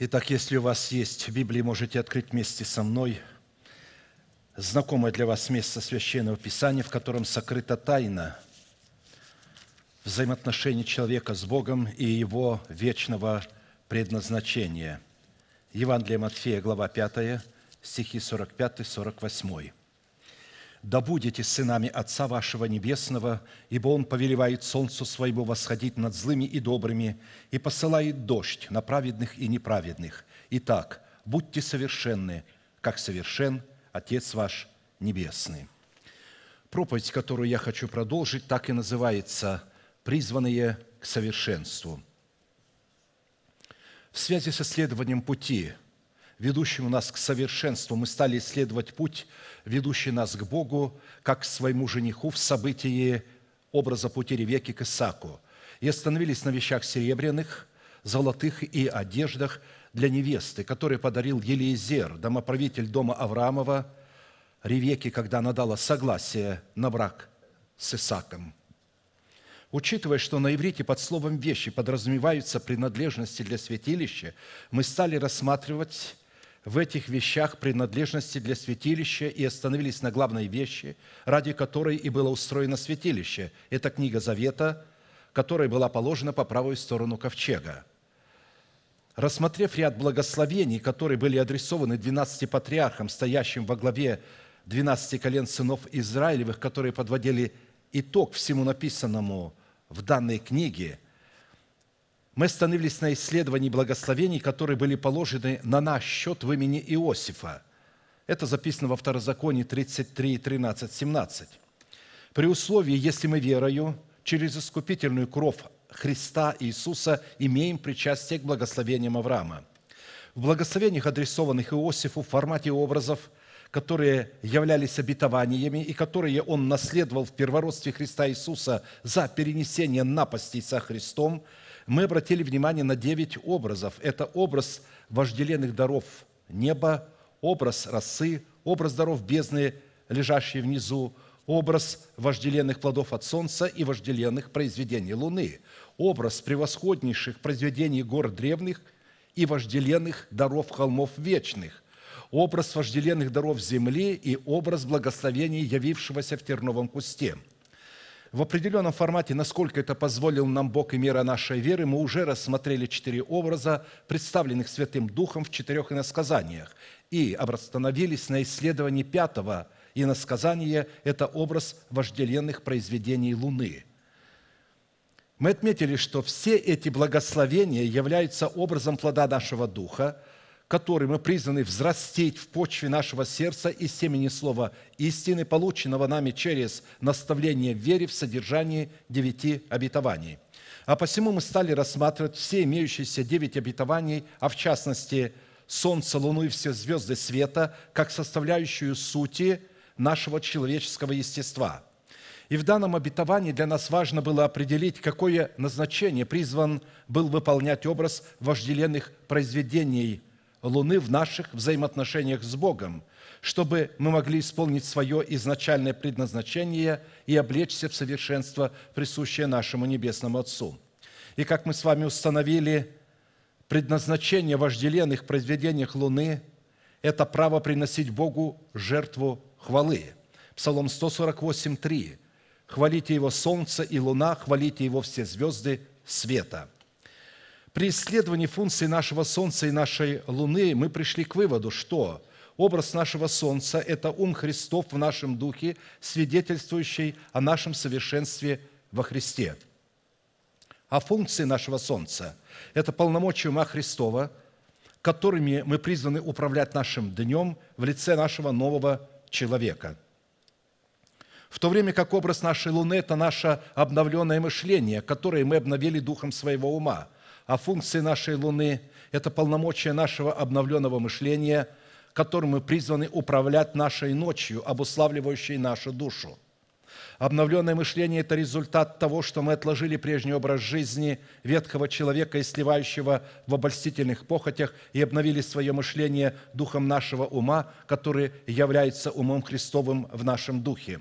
Итак, если у вас есть Библия, можете открыть вместе со мной знакомое для вас место Священного Писания, в котором сокрыта тайна взаимоотношений человека с Богом и его вечного предназначения. Евангелие Матфея, глава 5, стихи 45-48 да будете сынами Отца вашего Небесного, ибо Он повелевает солнцу своему восходить над злыми и добрыми и посылает дождь на праведных и неправедных. Итак, будьте совершенны, как совершен Отец ваш Небесный». Проповедь, которую я хочу продолжить, так и называется «Призванные к совершенству». В связи с исследованием пути – ведущему нас к совершенству. Мы стали исследовать путь, ведущий нас к Богу, как к своему жениху в событии образа пути Ревеки к Исаку. И остановились на вещах серебряных, золотых и одеждах для невесты, которые подарил Елиезер, домоправитель дома Авраамова, Ревеке, когда она дала согласие на брак с Исаком – Учитывая, что на иврите под словом «вещи» подразумеваются принадлежности для святилища, мы стали рассматривать в этих вещах принадлежности для святилища и остановились на главной вещи, ради которой и было устроено святилище. Это книга Завета, которая была положена по правую сторону ковчега. Рассмотрев ряд благословений, которые были адресованы 12 патриархам, стоящим во главе 12 колен сынов Израилевых, которые подводили итог всему написанному в данной книге – мы остановились на исследовании благословений, которые были положены на наш счет в имени Иосифа. Это записано во Второзаконии 33, 13, 17. При условии, если мы верою через искупительную кровь Христа Иисуса имеем причастие к благословениям Авраама. В благословениях, адресованных Иосифу в формате образов, которые являлись обетованиями и которые он наследовал в первородстве Христа Иисуса за перенесение напастей со Христом – мы обратили внимание на девять образов. Это образ вожделенных даров неба, образ росы, образ даров бездны, лежащие внизу, образ вожделенных плодов от солнца и вожделенных произведений луны, образ превосходнейших произведений гор древних и вожделенных даров холмов вечных, образ вожделенных даров земли и образ благословения, явившегося в терновом кусте – в определенном формате, насколько это позволил нам Бог и мера нашей веры, мы уже рассмотрели четыре образа, представленных Святым Духом в четырех иносказаниях, и остановились на исследовании пятого иносказания – это образ вожделенных произведений Луны. Мы отметили, что все эти благословения являются образом плода нашего Духа – который мы призваны взрастеть в почве нашего сердца из семени слова истины, полученного нами через наставление в вере в содержании девяти обетований. А посему мы стали рассматривать все имеющиеся девять обетований, а в частности солнце, луну и все звезды света, как составляющую сути нашего человеческого естества – и в данном обетовании для нас важно было определить, какое назначение призван был выполнять образ вожделенных произведений Луны в наших взаимоотношениях с Богом, чтобы мы могли исполнить свое изначальное предназначение и облечься в совершенство, присущее нашему Небесному Отцу. И как мы с вами установили, предназначение вожделенных произведениях Луны – это право приносить Богу жертву хвалы. Псалом 148, 3. «Хвалите Его солнце и луна, хвалите Его все звезды света». При исследовании функции нашего Солнца и нашей Луны мы пришли к выводу, что образ нашего Солнца – это ум Христов в нашем духе, свидетельствующий о нашем совершенстве во Христе. А функции нашего Солнца – это полномочия ума Христова, которыми мы призваны управлять нашим днем в лице нашего нового человека – в то время как образ нашей Луны – это наше обновленное мышление, которое мы обновили духом своего ума о функции нашей Луны, это полномочия нашего обновленного мышления, которым мы призваны управлять нашей ночью, обуславливающей нашу душу. Обновленное мышление – это результат того, что мы отложили прежний образ жизни ветхого человека, сливающего в обольстительных похотях, и обновили свое мышление духом нашего ума, который является умом Христовым в нашем духе.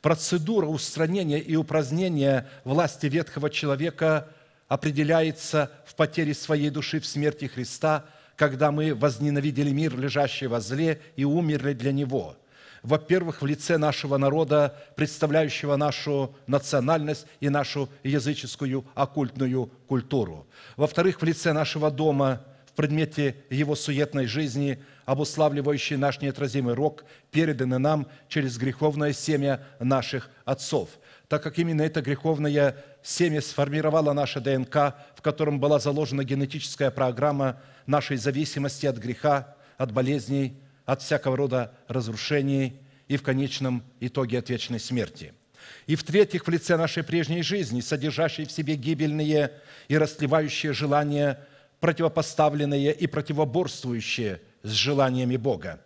Процедура устранения и упразднения власти ветхого человека определяется в потере своей души в смерти Христа, когда мы возненавидели мир, лежащий во зле, и умерли для него. Во-первых, в лице нашего народа, представляющего нашу национальность и нашу языческую оккультную культуру. Во-вторых, в лице нашего дома, в предмете его суетной жизни – обуславливающие наш неотразимый рок, переданы нам через греховное семя наших отцов. Так как именно это греховное семя сформировало наше ДНК, в котором была заложена генетическая программа нашей зависимости от греха, от болезней, от всякого рода разрушений и в конечном итоге от вечной смерти – и в-третьих, в лице нашей прежней жизни, содержащей в себе гибельные и расслевающие желания, противопоставленные и противоборствующие – с желаниями Бога.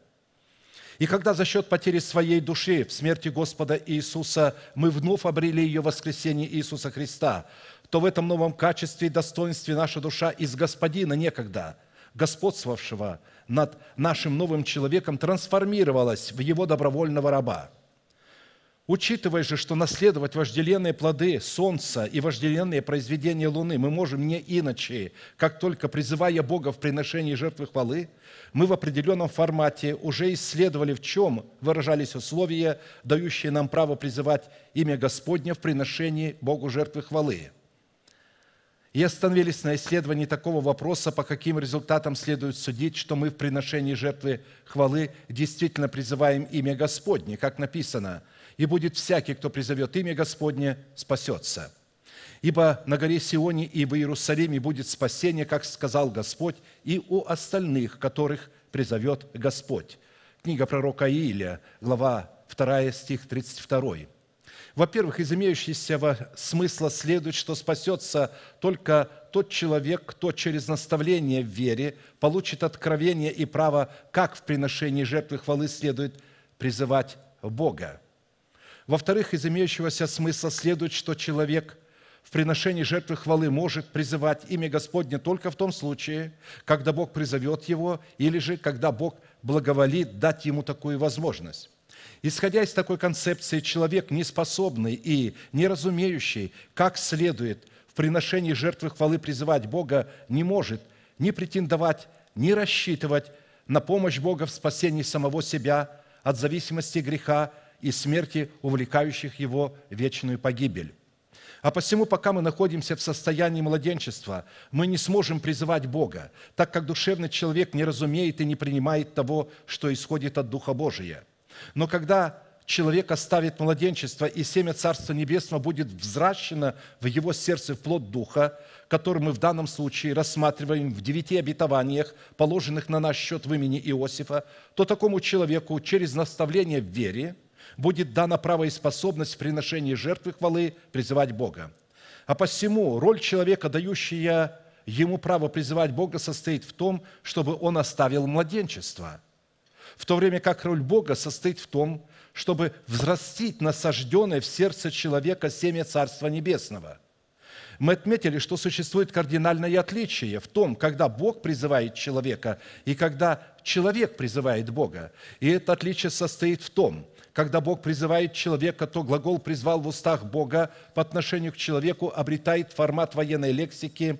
И когда за счет потери своей души в смерти Господа Иисуса мы вновь обрели ее воскресение Иисуса Христа, то в этом новом качестве и достоинстве наша душа из Господина некогда, господствовавшего над нашим новым человеком, трансформировалась в его добровольного раба – Учитывая же, что наследовать вожделенные плоды солнца и вожделенные произведения луны мы можем не иначе, как только призывая Бога в приношении жертвы хвалы, мы в определенном формате уже исследовали, в чем выражались условия, дающие нам право призывать имя Господня в приношении Богу жертвы хвалы. И остановились на исследовании такого вопроса, по каким результатам следует судить, что мы в приношении жертвы хвалы действительно призываем имя Господне, как написано – и будет всякий, кто призовет имя Господне, спасется. Ибо на горе Сионе и в Иерусалиме будет спасение, как сказал Господь, и у остальных, которых призовет Господь». Книга пророка Иилия, глава 2, стих 32. Во-первых, из имеющегося смысла следует, что спасется только тот человек, кто через наставление в вере получит откровение и право, как в приношении жертвы хвалы следует призывать Бога. Во-вторых, из имеющегося смысла следует, что человек в приношении жертвы хвалы может призывать имя Господне только в том случае, когда Бог призовет его, или же когда Бог благоволит дать ему такую возможность. Исходя из такой концепции, человек, неспособный и неразумеющий, как следует в приношении жертвы хвалы призывать Бога, не может ни претендовать, ни рассчитывать на помощь Бога в спасении самого себя от зависимости греха и смерти, увлекающих его вечную погибель. А посему, пока мы находимся в состоянии младенчества, мы не сможем призывать Бога, так как душевный человек не разумеет и не принимает того, что исходит от Духа Божия. Но когда человек оставит младенчество, и семя Царства Небесного будет взращено в его сердце в плод Духа, который мы в данном случае рассматриваем в девяти обетованиях, положенных на наш счет в имени Иосифа, то такому человеку через наставление в вере – будет дана право и способность в приношении жертвы хвалы призывать Бога. А посему роль человека, дающая ему право призывать Бога, состоит в том, чтобы он оставил младенчество, в то время как роль Бога состоит в том, чтобы взрастить насажденное в сердце человека семя Царства Небесного. Мы отметили, что существует кардинальное отличие в том, когда Бог призывает человека и когда человек призывает Бога. И это отличие состоит в том – когда Бог призывает человека, то глагол «призвал» в устах Бога по отношению к человеку обретает формат военной лексики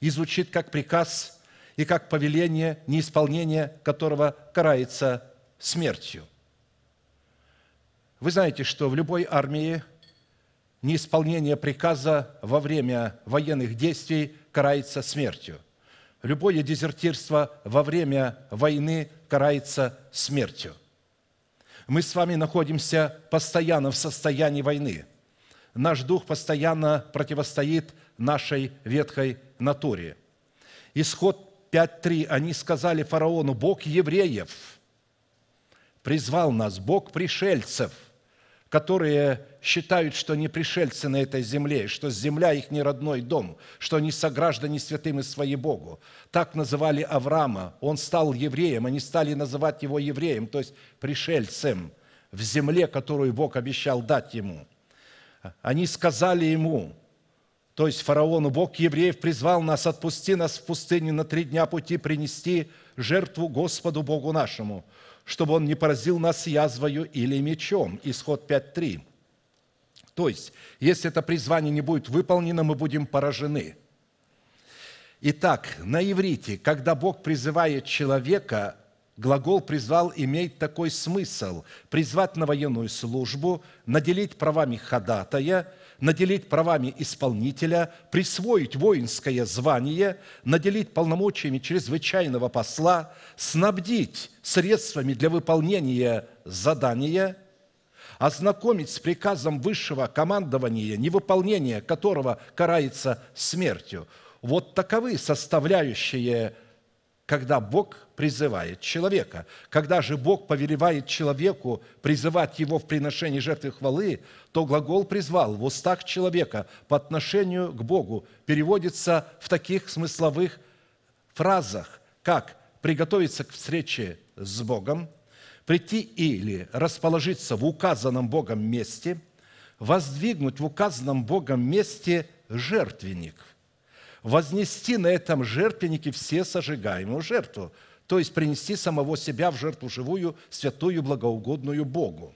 и звучит как приказ и как повеление, неисполнение которого карается смертью. Вы знаете, что в любой армии неисполнение приказа во время военных действий карается смертью. Любое дезертирство во время войны карается смертью. Мы с вами находимся постоянно в состоянии войны. Наш дух постоянно противостоит нашей ветхой натуре. Исход 5.3. Они сказали фараону, Бог евреев призвал нас, Бог пришельцев, которые считают, что они пришельцы на этой земле, что земля их не родной дом, что они сограждане святыми и свои Богу. Так называли Авраама. Он стал евреем, они стали называть его евреем, то есть пришельцем в земле, которую Бог обещал дать ему. Они сказали ему, то есть фараону, Бог евреев призвал нас, отпусти нас в пустыню на три дня пути принести жертву Господу Богу нашему, чтобы Он не поразил нас язвою или мечом. Исход 5.3. То есть, если это призвание не будет выполнено, мы будем поражены. Итак, на иврите, когда Бог призывает человека, глагол «призвал» имеет такой смысл – призвать на военную службу, наделить правами ходатая, наделить правами исполнителя, присвоить воинское звание, наделить полномочиями чрезвычайного посла, снабдить средствами для выполнения задания – ознакомить с приказом высшего командования, невыполнение которого карается смертью. Вот таковы составляющие, когда Бог призывает человека. Когда же Бог повелевает человеку призывать его в приношении жертвы хвалы, то глагол «призвал» в устах человека по отношению к Богу переводится в таких смысловых фразах, как «приготовиться к встрече с Богом», прийти или расположиться в указанном Богом месте, воздвигнуть в указанном Богом месте жертвенник, вознести на этом жертвеннике все сожигаемую жертву, то есть принести самого себя в жертву живую, святую, благоугодную Богу.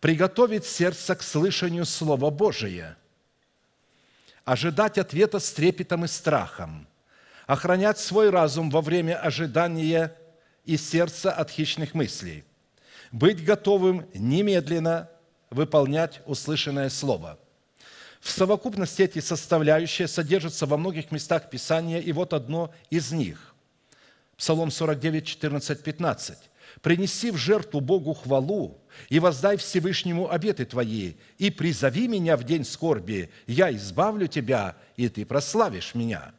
Приготовить сердце к слышанию Слова Божия, ожидать ответа с трепетом и страхом, охранять свой разум во время ожидания и сердца от хищных мыслей, быть готовым немедленно выполнять услышанное слово. В совокупности эти составляющие содержатся во многих местах Писания, и вот одно из них. Псалом 49, 14, 15. «Принеси в жертву Богу хвалу и воздай Всевышнему обеты твои, и призови меня в день скорби, я избавлю тебя, и ты прославишь меня».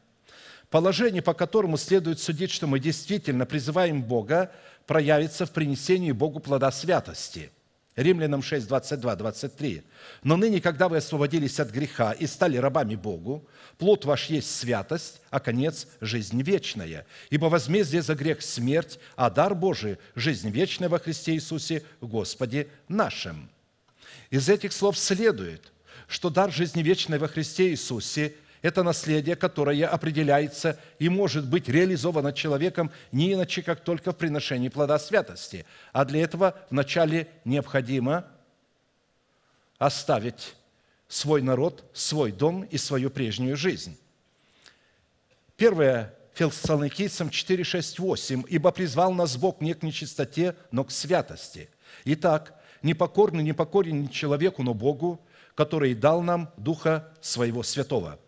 Положение, по которому следует судить, что мы действительно призываем Бога, проявится в принесении Богу плода святости. Римлянам 6, 22, 23. «Но ныне, когда вы освободились от греха и стали рабами Богу, плод ваш есть святость, а конец – жизнь вечная. Ибо возмездие за грех – смерть, а дар Божий – жизнь вечная во Христе Иисусе Господе нашим». Из этих слов следует, что дар жизни вечной во Христе Иисусе – это наследие, которое определяется и может быть реализовано человеком не иначе, как только в приношении плода святости. А для этого вначале необходимо оставить свой народ, свой дом и свою прежнюю жизнь. Первое Фессалоникийцам 4, 6, 8. «Ибо призвал нас Бог не к нечистоте, но к святости». Итак, непокорный, непокорен не человеку, но Богу, который дал нам Духа Своего Святого –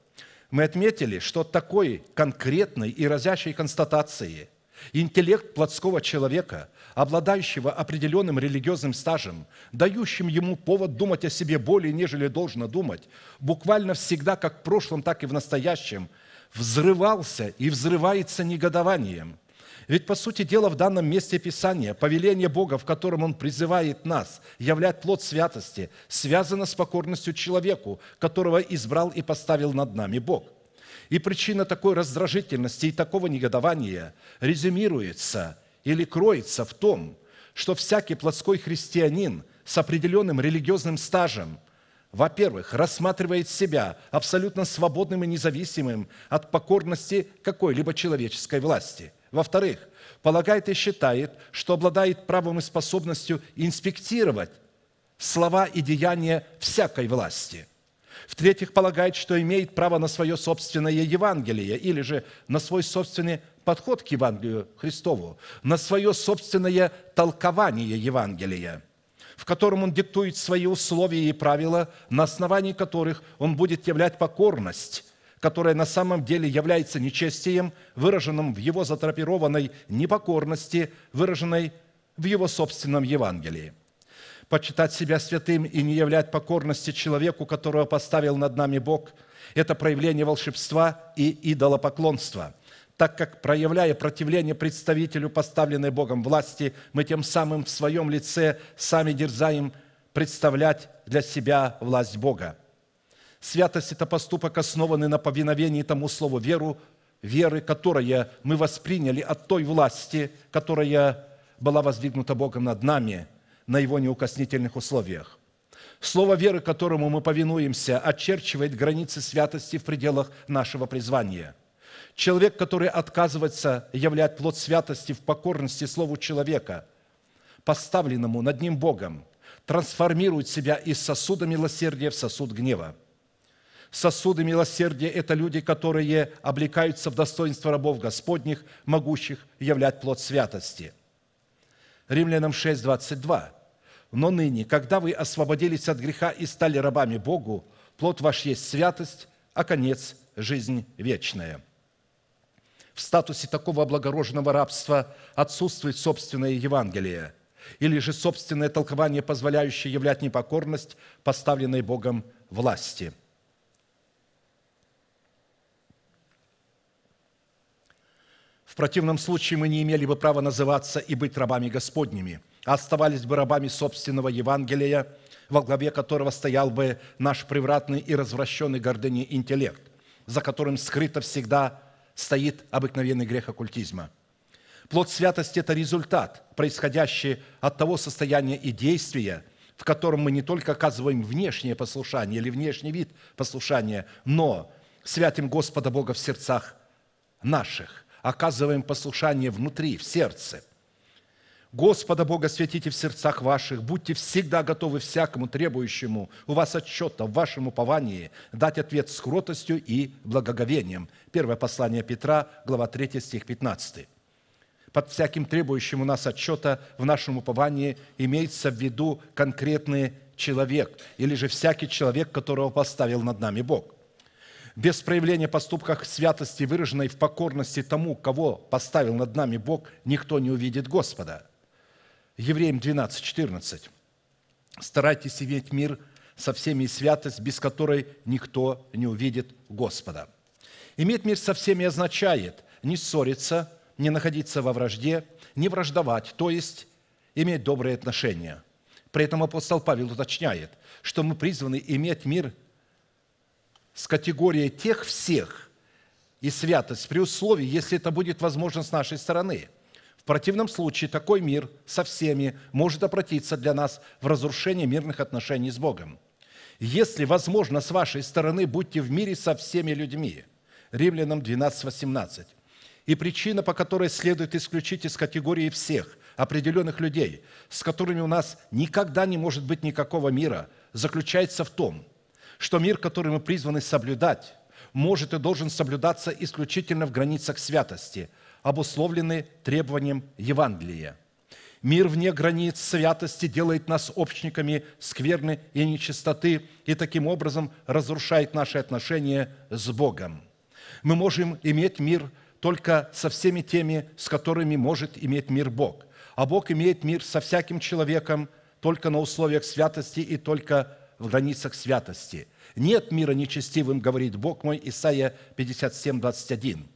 мы отметили, что такой конкретной и разящей констатации интеллект плотского человека, обладающего определенным религиозным стажем, дающим ему повод думать о себе более, нежели должно думать, буквально всегда, как в прошлом, так и в настоящем, взрывался и взрывается негодованием – ведь, по сути дела, в данном месте Писания повеление Бога, в котором Он призывает нас являть плод святости, связано с покорностью человеку, которого избрал и поставил над нами Бог. И причина такой раздражительности и такого негодования резюмируется или кроется в том, что всякий плотской христианин с определенным религиозным стажем – во-первых, рассматривает себя абсолютно свободным и независимым от покорности какой-либо человеческой власти. Во-вторых, полагает и считает, что обладает правом и способностью инспектировать слова и деяния всякой власти. В-третьих, полагает, что имеет право на свое собственное Евангелие или же на свой собственный подход к Евангелию Христову, на свое собственное толкование Евангелия, в котором он диктует свои условия и правила, на основании которых он будет являть покорность которое на самом деле является нечестием, выраженным в его затрапированной непокорности, выраженной в его собственном Евангелии. Почитать себя святым и не являть покорности человеку, которого поставил над нами Бог – это проявление волшебства и идолопоклонства – так как, проявляя противление представителю поставленной Богом власти, мы тем самым в своем лице сами дерзаем представлять для себя власть Бога. Святость – это поступок, основанный на повиновении тому слову веру, веры, которое мы восприняли от той власти, которая была воздвигнута Богом над нами на Его неукоснительных условиях. Слово веры, которому мы повинуемся, очерчивает границы святости в пределах нашего призвания. Человек, который отказывается являть плод святости в покорности слову человека, поставленному над ним Богом, трансформирует себя из сосуда милосердия в сосуд гнева – Сосуды милосердия – это люди, которые облекаются в достоинство рабов Господних, могущих являть плод святости. Римлянам 6, 22. «Но ныне, когда вы освободились от греха и стали рабами Богу, плод ваш есть святость, а конец – жизнь вечная». В статусе такого облагороженного рабства отсутствует собственное Евангелие или же собственное толкование, позволяющее являть непокорность поставленной Богом власти – В противном случае мы не имели бы права называться и быть рабами Господними, а оставались бы рабами собственного Евангелия, во главе которого стоял бы наш превратный и развращенный гордыней интеллект, за которым скрыто всегда стоит обыкновенный грех оккультизма. Плод святости – это результат, происходящий от того состояния и действия, в котором мы не только оказываем внешнее послушание или внешний вид послушания, но святим Господа Бога в сердцах наших – оказываем послушание внутри, в сердце. Господа Бога светите в сердцах ваших, будьте всегда готовы всякому требующему у вас отчета в вашем уповании дать ответ с кротостью и благоговением. Первое послание Петра, глава 3, стих 15. Под всяким требующим у нас отчета в нашем уповании имеется в виду конкретный человек или же всякий человек, которого поставил над нами Бог – без проявления поступках святости, выраженной в покорности тому, кого поставил над нами Бог, никто не увидит Господа. Евреям 12, 14. «Старайтесь иметь мир со всеми и святость, без которой никто не увидит Господа». Иметь мир со всеми означает не ссориться, не находиться во вражде, не враждовать, то есть иметь добрые отношения. При этом апостол Павел уточняет, что мы призваны иметь мир с категорией тех всех и святость при условии, если это будет возможно с нашей стороны. В противном случае такой мир со всеми может обратиться для нас в разрушение мирных отношений с Богом. Если возможно с вашей стороны, будьте в мире со всеми людьми. Римлянам 12:18. И причина, по которой следует исключить из категории всех определенных людей, с которыми у нас никогда не может быть никакого мира, заключается в том – что мир, который мы призваны соблюдать, может и должен соблюдаться исключительно в границах святости, обусловлены требованием Евангелия. Мир вне границ святости делает нас общниками скверны и нечистоты и таким образом разрушает наши отношения с Богом. Мы можем иметь мир только со всеми теми, с которыми может иметь мир Бог. А Бог имеет мир со всяким человеком только на условиях святости и только в границах святости. Нет мира нечестивым, говорит Бог мой, Исаия 57, 21.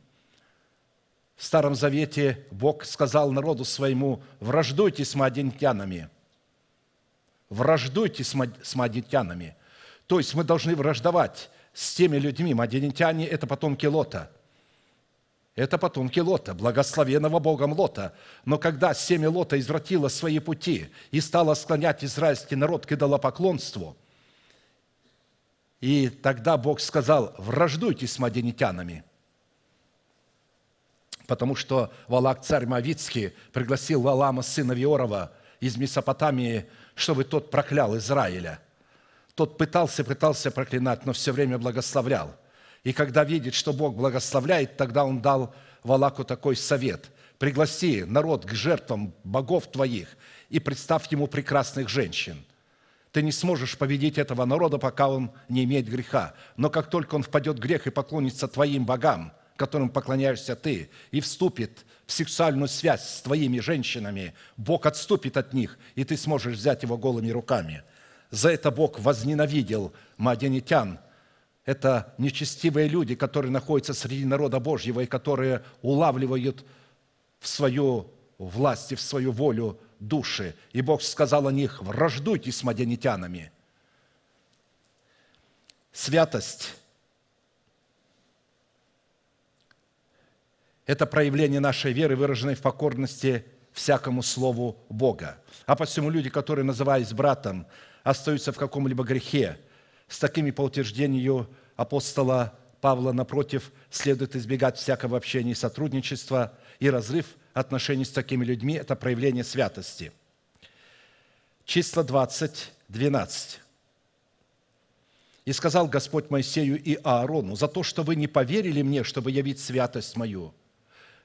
В Старом Завете Бог сказал народу своему, враждуйте с мадентянами. Враждуйте с мадентянами. То есть мы должны враждовать с теми людьми. Мадентяне – это потомки Лота – это потомки Лота, благословенного Богом Лота. Но когда семя Лота извратило свои пути и стало склонять израильский народ к идолопоклонству, и тогда Бог сказал, враждуйте с маденитянами, потому что Валак царь Мавицкий пригласил Валама сына Виорова из Месопотамии, чтобы тот проклял Израиля. Тот пытался, пытался проклинать, но все время благословлял. И когда видит, что Бог благословляет, тогда он дал Валаку такой совет. «Пригласи народ к жертвам богов твоих и представь ему прекрасных женщин» ты не сможешь победить этого народа, пока он не имеет греха. Но как только он впадет в грех и поклонится твоим богам, которым поклоняешься ты, и вступит в сексуальную связь с твоими женщинами, Бог отступит от них, и ты сможешь взять его голыми руками. За это Бог возненавидел маденитян. Это нечестивые люди, которые находятся среди народа Божьего и которые улавливают в свою власть и в свою волю души. И Бог сказал о них, враждуйте с мадянитянами. Святость – это проявление нашей веры, выраженной в покорности всякому слову Бога. А посему люди, которые, называясь братом, остаются в каком-либо грехе, с такими по утверждению апостола Павла, напротив, следует избегать всякого общения и сотрудничества, и разрыв – отношении с такими людьми – это проявление святости. Числа 20, 12. «И сказал Господь Моисею и Аарону, за то, что вы не поверили мне, чтобы явить святость мою».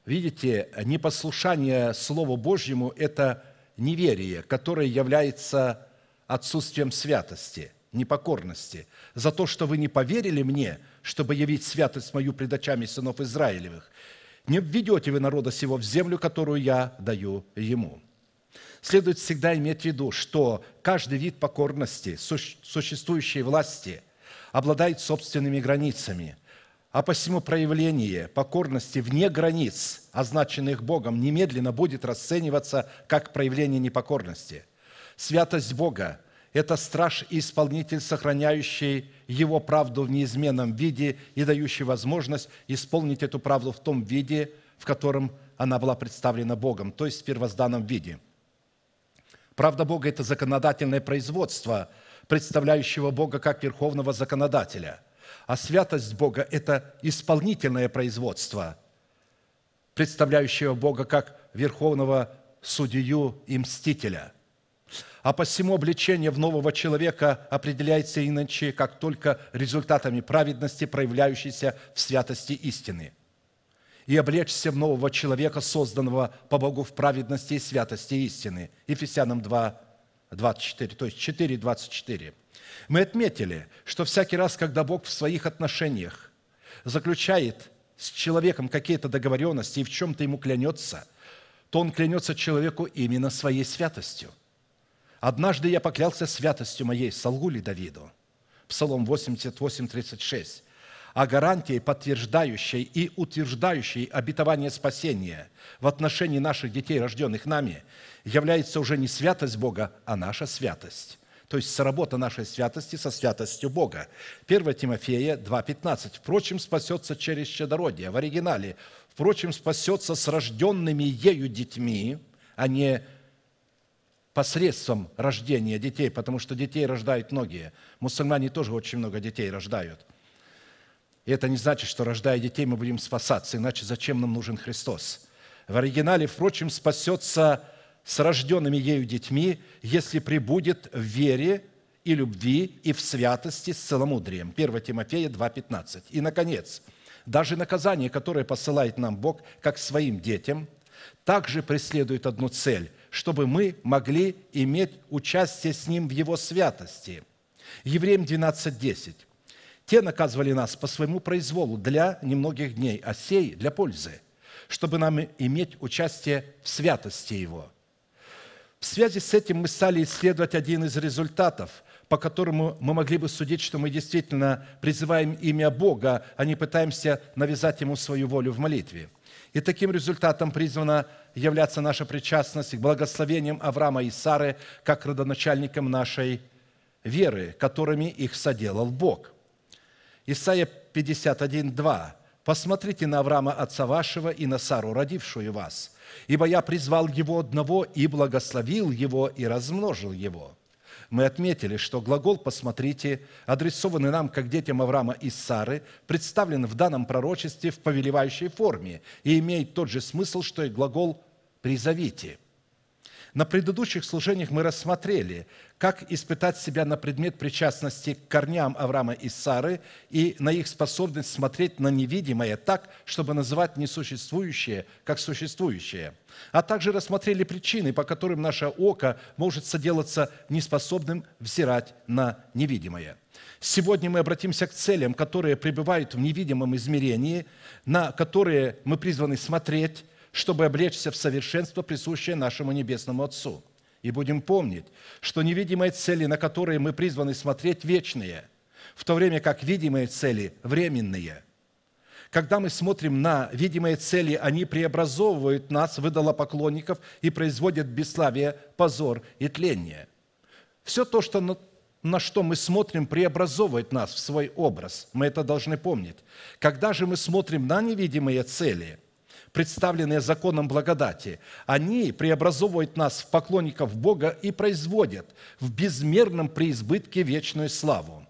Видите, непослушание Слову Божьему – это неверие, которое является отсутствием святости, непокорности. «За то, что вы не поверили мне, чтобы явить святость мою пред очами сынов Израилевых, не введете вы народа сего в землю, которую я даю ему». Следует всегда иметь в виду, что каждый вид покорности существующей власти обладает собственными границами, а посему проявление покорности вне границ, означенных Богом, немедленно будет расцениваться как проявление непокорности. Святость Бога это страж и исполнитель, сохраняющий его правду в неизменном виде и дающий возможность исполнить эту правду в том виде, в котором она была представлена Богом, то есть в первозданном виде. Правда Бога – это законодательное производство, представляющего Бога как верховного законодателя, а святость Бога – это исполнительное производство, представляющего Бога как верховного судью и мстителя – а посему обличение в нового человека определяется иначе, как только результатами праведности, проявляющейся в святости истины. И облечься в нового человека, созданного по Богу в праведности и святости истины. Ефесянам 2, 24, то есть 4, 24. Мы отметили, что всякий раз, когда Бог в своих отношениях заключает с человеком какие-то договоренности и в чем-то ему клянется, то он клянется человеку именно своей святостью. Однажды я поклялся святостью моей, солгу ли Давиду? Псалом 88, 36. А гарантией, подтверждающей и утверждающей обетование спасения в отношении наших детей, рожденных нами, является уже не святость Бога, а наша святость. То есть сработа нашей святости со святостью Бога. 1 Тимофея 2,15. «Впрочем, спасется через щедородие». В оригинале «Впрочем, спасется с рожденными ею детьми, а не посредством рождения детей, потому что детей рождают многие. Мусульмане тоже очень много детей рождают. И это не значит, что рождая детей мы будем спасаться, иначе зачем нам нужен Христос? В оригинале, впрочем, спасется с рожденными ею детьми, если прибудет в вере и любви и в святости с целомудрием. 1 Тимофея 2,15. И, наконец, даже наказание, которое посылает нам Бог, как своим детям, также преследует одну цель чтобы мы могли иметь участие с Ним в Его святости. Евреям 12.10. Те наказывали нас по своему произволу для немногих дней, а сей – для пользы, чтобы нам иметь участие в святости Его. В связи с этим мы стали исследовать один из результатов, по которому мы могли бы судить, что мы действительно призываем имя Бога, а не пытаемся навязать Ему свою волю в молитве. И таким результатом призвано являться наша причастность к благословениям Авраама и Сары, как родоначальникам нашей веры, которыми их соделал Бог. Исайя 51, 2. «Посмотрите на Авраама, отца вашего, и на Сару, родившую вас, ибо я призвал его одного и благословил его и размножил его». Мы отметили, что глагол «посмотрите», адресованный нам, как детям Авраама и Сары, представлен в данном пророчестве в повелевающей форме и имеет тот же смысл, что и глагол призовите. На предыдущих служениях мы рассмотрели, как испытать себя на предмет причастности к корням Авраама и Сары и на их способность смотреть на невидимое так, чтобы называть несуществующее как существующее. А также рассмотрели причины, по которым наше око может соделаться неспособным взирать на невидимое. Сегодня мы обратимся к целям, которые пребывают в невидимом измерении, на которые мы призваны смотреть, чтобы облечься в совершенство, присущее нашему Небесному Отцу. И будем помнить, что невидимые цели, на которые мы призваны смотреть, вечные, в то время как видимые цели временные. Когда мы смотрим на видимые цели, они преобразовывают нас в поклонников и производят бесславие, позор и тление. Все то, что на, на что мы смотрим, преобразовывает нас в свой образ. Мы это должны помнить. Когда же мы смотрим на невидимые цели – представленные законом благодати, они преобразовывают нас в поклонников Бога и производят в безмерном преизбытке вечную славу.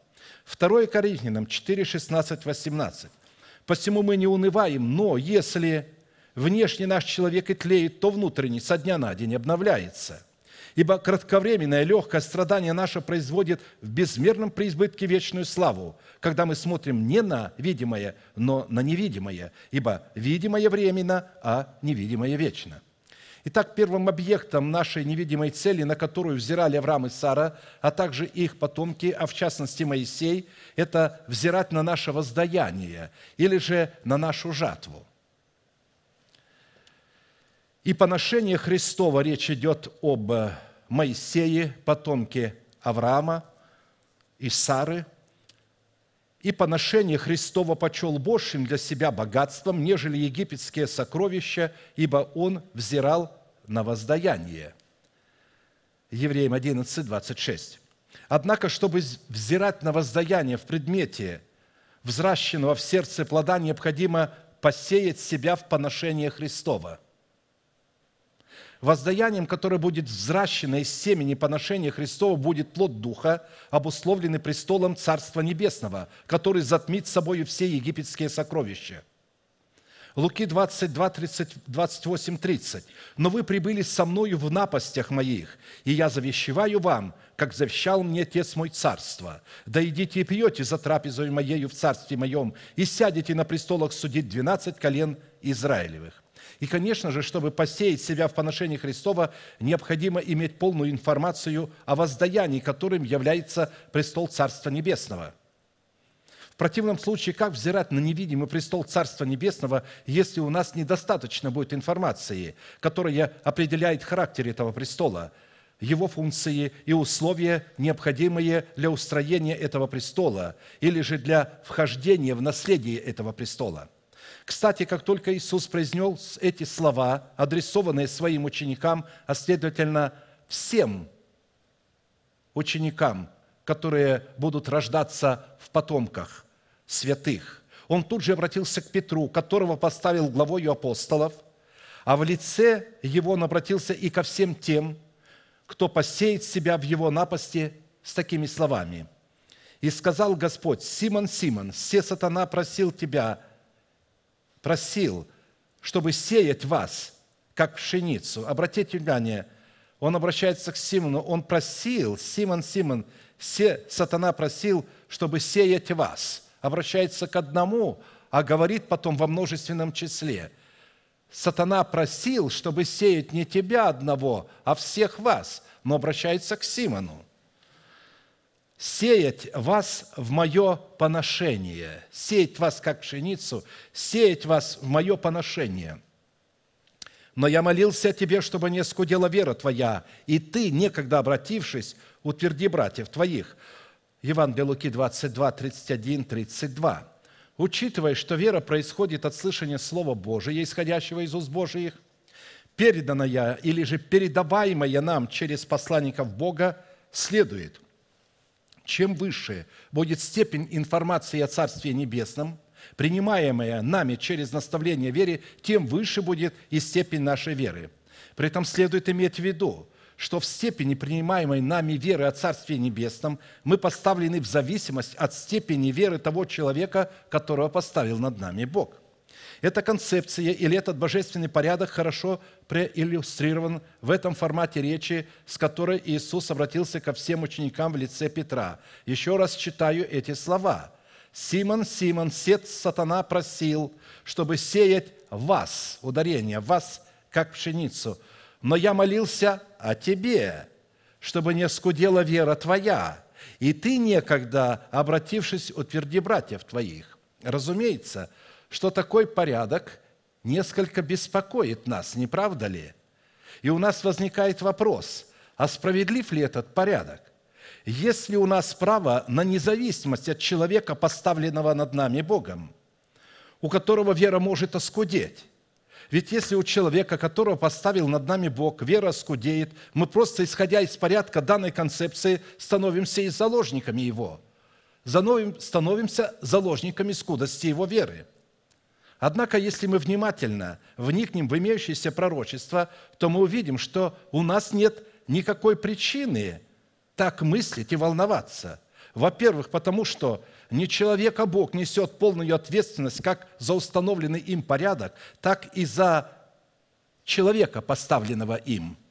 2 Коринфянам 4, 16, 18. «Посему мы не унываем, но если внешний наш человек и тлеет, то внутренний со дня на день обновляется». Ибо кратковременное легкое страдание наше производит в безмерном преизбытке вечную славу, когда мы смотрим не на видимое, но на невидимое, ибо видимое временно, а невидимое вечно. Итак, первым объектом нашей невидимой цели, на которую взирали Авраам и Сара, а также их потомки, а в частности Моисей, это взирать на наше воздаяние или же на нашу жатву. И поношение Христова, речь идет об э, Моисеи, потомки Авраама и Сары, и поношение Христова почел большим для себя богатством, нежели египетские сокровища, ибо он взирал на воздаяние. Евреям 11, 26. Однако, чтобы взирать на воздаяние в предмете, взращенного в сердце плода, необходимо посеять себя в поношение Христова – Воздаянием, которое будет взращено из семени поношения Христова, будет плод Духа, обусловленный престолом Царства Небесного, который затмит собою все египетские сокровища. Луки 22, 30, 28, 30. «Но вы прибыли со мною в напастях моих, и я завещеваю вам, как завещал мне Отец мой царство. Да идите и пьете за трапезой моею в царстве моем, и сядете на престолах судить двенадцать колен Израилевых». И, конечно же, чтобы посеять себя в поношении Христова, необходимо иметь полную информацию о воздаянии, которым является престол Царства Небесного. В противном случае, как взирать на невидимый престол Царства Небесного, если у нас недостаточно будет информации, которая определяет характер этого престола, его функции и условия, необходимые для устроения этого престола или же для вхождения в наследие этого престола – кстати, как только Иисус произнес эти слова, адресованные своим ученикам, а следовательно всем ученикам, которые будут рождаться в потомках святых, он тут же обратился к Петру, которого поставил главою апостолов, а в лице его он обратился и ко всем тем, кто посеет себя в его напасти с такими словами. «И сказал Господь, Симон, Симон, все сатана просил тебя просил, чтобы сеять вас, как пшеницу. Обратите внимание, он обращается к Симону, он просил, Симон, Симон, се, сатана просил, чтобы сеять вас. Обращается к одному, а говорит потом во множественном числе. Сатана просил, чтобы сеять не тебя одного, а всех вас, но обращается к Симону сеять вас в мое поношение, сеять вас как пшеницу, сеять вас в мое поношение. Но я молился тебе, чтобы не скудела вера твоя, и ты, некогда обратившись, утверди братьев твоих». Евангелие для Луки 22, 31, 32. Учитывая, что вера происходит от слышания Слова Божия, исходящего из уст Божиих, переданная или же передаваемая нам через посланников Бога, следует – чем выше будет степень информации о Царстве Небесном, принимаемая нами через наставление веры, тем выше будет и степень нашей веры. При этом следует иметь в виду, что в степени принимаемой нами веры о Царстве Небесном мы поставлены в зависимость от степени веры того человека, которого поставил над нами Бог – эта концепция или этот божественный порядок хорошо проиллюстрирован в этом формате речи, с которой Иисус обратился ко всем ученикам в лице Петра. Еще раз читаю эти слова. «Симон, Симон, сет сатана просил, чтобы сеять вас, ударение, вас, как пшеницу. Но я молился о тебе, чтобы не скудела вера твоя, и ты некогда, обратившись, утверди братьев твоих». Разумеется, – что такой порядок несколько беспокоит нас, не правда ли? И у нас возникает вопрос, а справедлив ли этот порядок? Есть ли у нас право на независимость от человека, поставленного над нами Богом, у которого вера может оскудеть? Ведь если у человека, которого поставил над нами Бог, вера скудеет, мы просто, исходя из порядка данной концепции, становимся и заложниками его. Становимся заложниками скудости его веры – Однако, если мы внимательно вникнем в имеющееся пророчество, то мы увидим, что у нас нет никакой причины так мыслить и волноваться. Во-первых, потому что не человек, а Бог несет полную ответственность как за установленный им порядок, так и за человека, поставленного им –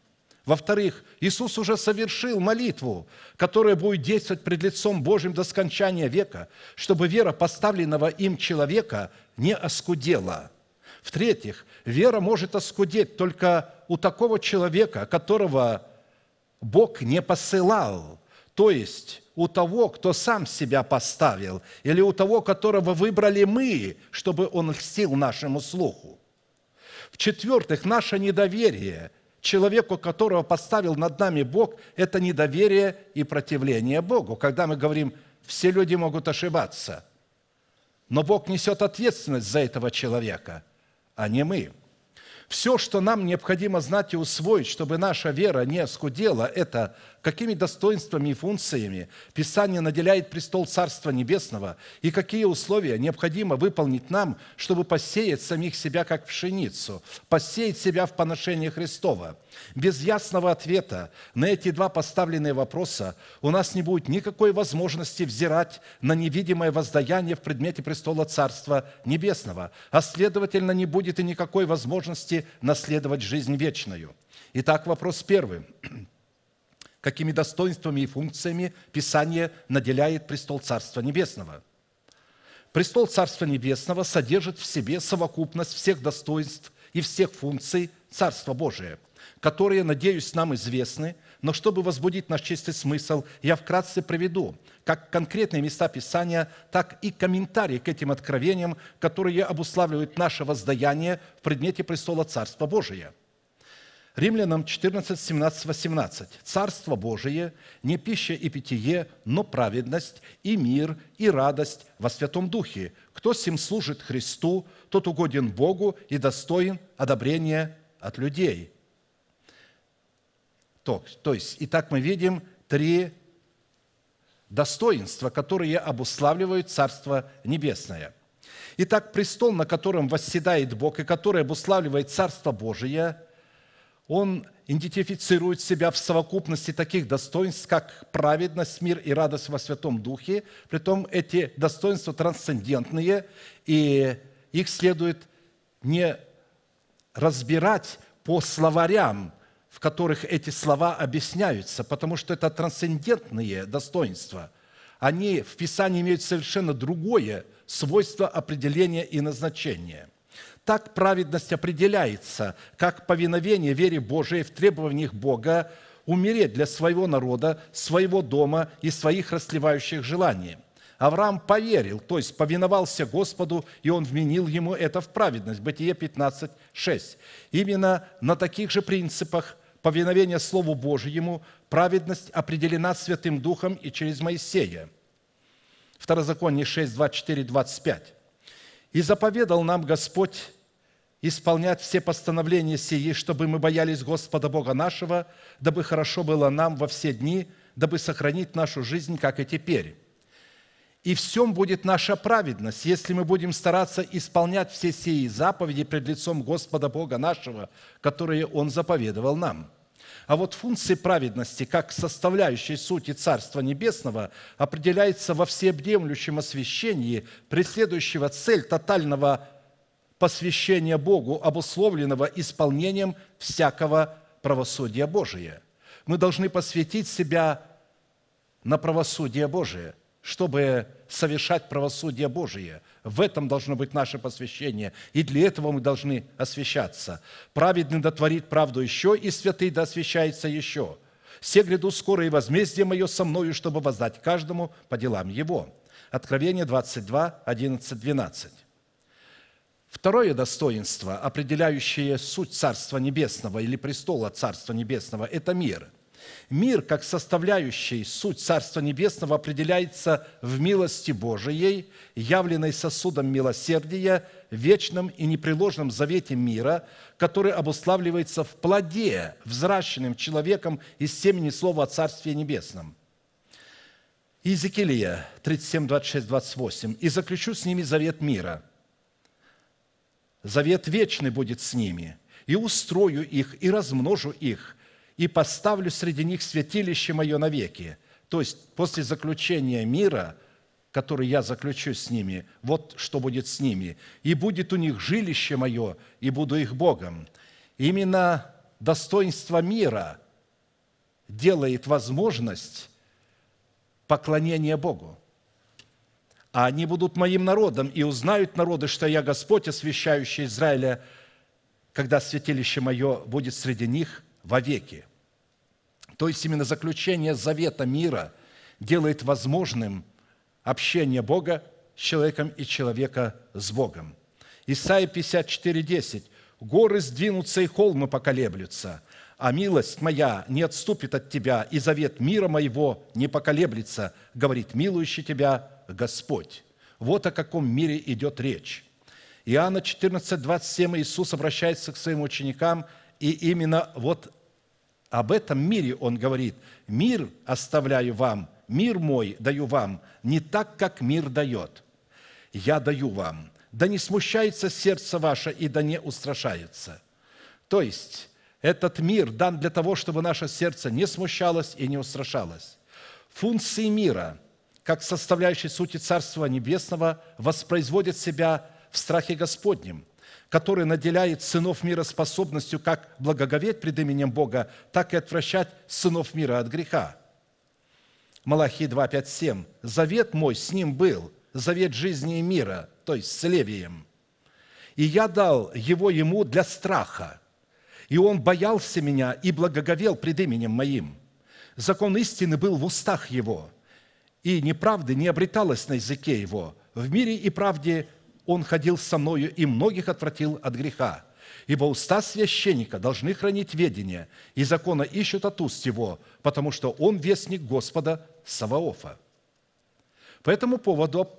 во-вторых, Иисус уже совершил молитву, которая будет действовать пред лицом Божьим до скончания века, чтобы вера поставленного им человека не оскудела. В-третьих, вера может оскудеть только у такого человека, которого Бог не посылал, то есть у того, кто сам себя поставил, или у того, которого выбрали мы, чтобы он льстил нашему слуху. В-четвертых, наше недоверие человеку, которого поставил над нами Бог, это недоверие и противление Богу. Когда мы говорим, все люди могут ошибаться – но Бог несет ответственность за этого человека, а не мы. Все, что нам необходимо знать и усвоить, чтобы наша вера не оскудела, это какими достоинствами и функциями Писание наделяет престол Царства Небесного и какие условия необходимо выполнить нам, чтобы посеять самих себя как пшеницу, посеять себя в поношении Христова. Без ясного ответа на эти два поставленные вопроса у нас не будет никакой возможности взирать на невидимое воздаяние в предмете престола Царства Небесного, а следовательно не будет и никакой возможности наследовать жизнь вечную. Итак, вопрос первый – какими достоинствами и функциями Писание наделяет престол Царства Небесного. Престол Царства Небесного содержит в себе совокупность всех достоинств и всех функций Царства Божия, которые, надеюсь, нам известны, но чтобы возбудить наш чистый смысл, я вкратце приведу как конкретные места Писания, так и комментарии к этим откровениям, которые обуславливают наше воздаяние в предмете престола Царства Божия – Римлянам 14, 17, 18. «Царство Божие не пища и питье, но праведность и мир и радость во Святом Духе. Кто сим служит Христу, тот угоден Богу и достоин одобрения от людей». То, то есть, и так мы видим три достоинства, которые обуславливают Царство Небесное. Итак, престол, на котором восседает Бог и который обуславливает Царство Божие – он идентифицирует себя в совокупности таких достоинств, как праведность, мир и радость во Святом Духе. Притом эти достоинства трансцендентные, и их следует не разбирать по словарям, в которых эти слова объясняются, потому что это трансцендентные достоинства. Они в Писании имеют совершенно другое свойство определения и назначения – так праведность определяется, как повиновение вере Божией в требованиях Бога умереть для своего народа, своего дома и своих расслевающих желаний. Авраам поверил, то есть повиновался Господу, и он вменил ему это в праведность. Бытие 15:6. Именно на таких же принципах повиновения Слову Божьему праведность определена Святым Духом и через Моисея. Второзаконие 6, 24, 25. «И заповедал нам Господь исполнять все постановления сии, чтобы мы боялись Господа Бога нашего, дабы хорошо было нам во все дни, дабы сохранить нашу жизнь, как и теперь. И всем будет наша праведность, если мы будем стараться исполнять все сии заповеди пред лицом Господа Бога нашего, которые Он заповедовал нам». А вот функции праведности, как составляющей сути Царства Небесного, определяется во всеобъемлющем освящении, преследующего цель тотального посвящения Богу, обусловленного исполнением всякого правосудия Божия. Мы должны посвятить себя на правосудие Божие, чтобы совершать правосудие Божие. В этом должно быть наше посвящение, и для этого мы должны освящаться. Праведный дотворит правду еще, и святый досвящается еще. Все гряду скоро, и возмездие мое со мною, чтобы воздать каждому по делам его». Откровение 22, 11, 12. Второе достоинство, определяющее суть Царства Небесного или престола Царства Небесного, это мир. Мир, как составляющий суть Царства Небесного, определяется в милости Божией, явленной сосудом милосердия, вечном и непреложном завете мира, который обуславливается в плоде, взращенным человеком из семени слова о Царстве Небесном. Иезекиилия 37, 26, 28. «И заключу с ними завет мира – завет вечный будет с ними, и устрою их, и размножу их, и поставлю среди них святилище мое навеки». То есть после заключения мира, который я заключу с ними, вот что будет с ними. «И будет у них жилище мое, и буду их Богом». Именно достоинство мира делает возможность поклонения Богу – а они будут моим народом, и узнают народы, что я Господь, освящающий Израиля, когда святилище мое будет среди них вовеки». То есть именно заключение завета мира делает возможным общение Бога с человеком и человека с Богом. Исайя 54:10. «Горы сдвинутся и холмы поколеблются, а милость моя не отступит от тебя, и завет мира моего не поколеблется, говорит милующий тебя Господь. Вот о каком мире идет речь. Иоанна 14, 27 Иисус обращается к своим ученикам, и именно вот об этом мире Он говорит. «Мир оставляю вам, мир мой даю вам, не так, как мир дает. Я даю вам. Да не смущается сердце ваше и да не устрашается». То есть, этот мир дан для того, чтобы наше сердце не смущалось и не устрашалось. Функции мира – как составляющей сути Царства Небесного, воспроизводит себя в страхе Господнем, который наделяет сынов мира способностью как благоговеть пред именем Бога, так и отвращать сынов мира от греха. Малахии 2, 5, 7. «Завет мой с ним был, завет жизни и мира, то есть с Левием. И я дал его ему для страха, и он боялся меня и благоговел пред именем моим. Закон истины был в устах его, и неправды не обреталось на языке его. В мире и правде он ходил со мною и многих отвратил от греха. Ибо уста священника должны хранить ведение, и закона ищут от уст его, потому что он вестник Господа Саваофа». По этому поводу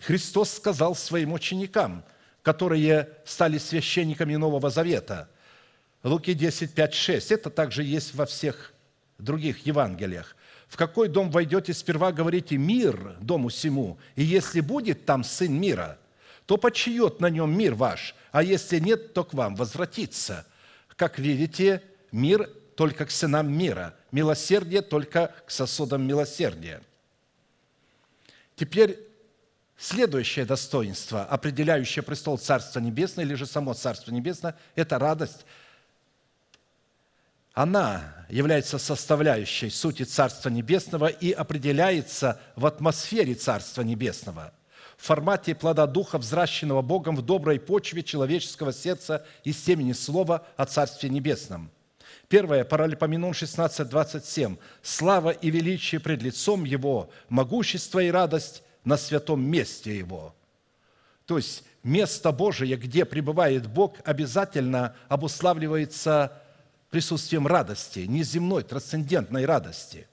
Христос сказал своим ученикам, которые стали священниками Нового Завета, Луки 10, 5, 6. Это также есть во всех других Евангелиях в какой дом войдете, сперва говорите «мир дому всему, и если будет там сын мира, то почиет на нем мир ваш, а если нет, то к вам возвратится». Как видите, мир только к сынам мира, милосердие только к сосудам милосердия. Теперь Следующее достоинство, определяющее престол Царства Небесного или же само Царство Небесное, это радость она является составляющей сути Царства Небесного и определяется в атмосфере Царства Небесного, в формате плода Духа, взращенного Богом в доброй почве человеческого сердца и семени Слова о Царстве Небесном. Первое, Паралипоменон 16:27. «Слава и величие пред лицом Его, могущество и радость на святом месте Его». То есть место Божие, где пребывает Бог, обязательно обуславливается присутствием радости, неземной, трансцендентной радости.